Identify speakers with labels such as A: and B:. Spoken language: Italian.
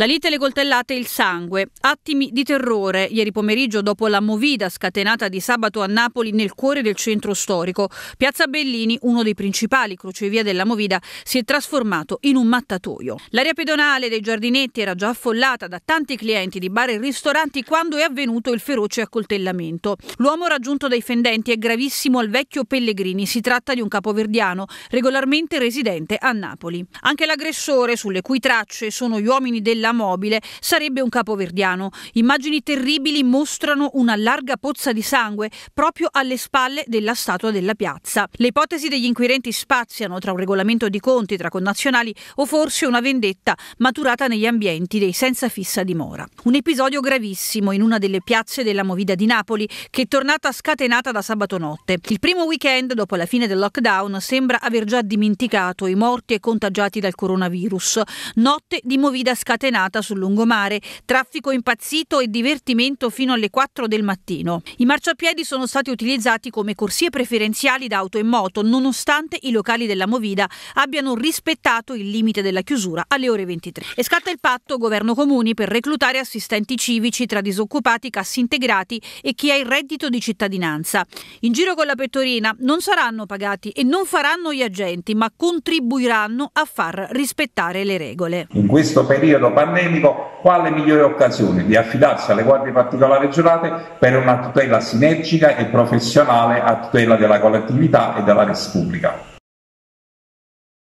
A: La lite, le coltellate e il sangue. Attimi di terrore ieri pomeriggio dopo la movida scatenata di sabato a Napoli nel cuore del centro storico. Piazza Bellini, uno dei principali crocevia della movida, si è trasformato in un mattatoio. L'area pedonale dei giardinetti era già affollata da tanti clienti di bar e ristoranti quando è avvenuto il feroce accoltellamento. L'uomo raggiunto dai fendenti è gravissimo al vecchio Pellegrini. Si tratta di un capoverdiano regolarmente residente a Napoli. Anche l'aggressore, sulle cui tracce sono gli uomini della la mobile sarebbe un capoverdiano. Immagini terribili mostrano una larga pozza di sangue proprio alle spalle della statua della piazza. Le ipotesi degli inquirenti spaziano tra un regolamento di conti tra connazionali o forse una vendetta maturata negli ambienti dei senza fissa dimora. Un episodio gravissimo in una delle piazze della Movida di Napoli che è tornata scatenata da sabato notte. Il primo weekend dopo la fine del lockdown sembra aver già dimenticato i morti e contagiati dal coronavirus. Notte di Movida scatenata giornata sul lungomare, traffico impazzito e divertimento fino alle 4 del mattino. I marciapiedi sono stati utilizzati come corsie preferenziali da auto e moto, nonostante i locali della Movida abbiano rispettato il limite della chiusura alle ore 23. E scatta il patto governo comuni per reclutare assistenti civici tra disoccupati, cassi integrati e chi ha il reddito di cittadinanza. In giro con la pettorina non saranno pagati e non faranno gli agenti, ma contribuiranno a far rispettare le regole.
B: In questo periodo pandemico pandemico, quale migliore occasione di affidarsi alle guardie particolari giurate per una tutela
A: sinergica e professionale a tutela della collettività e della Repubblica.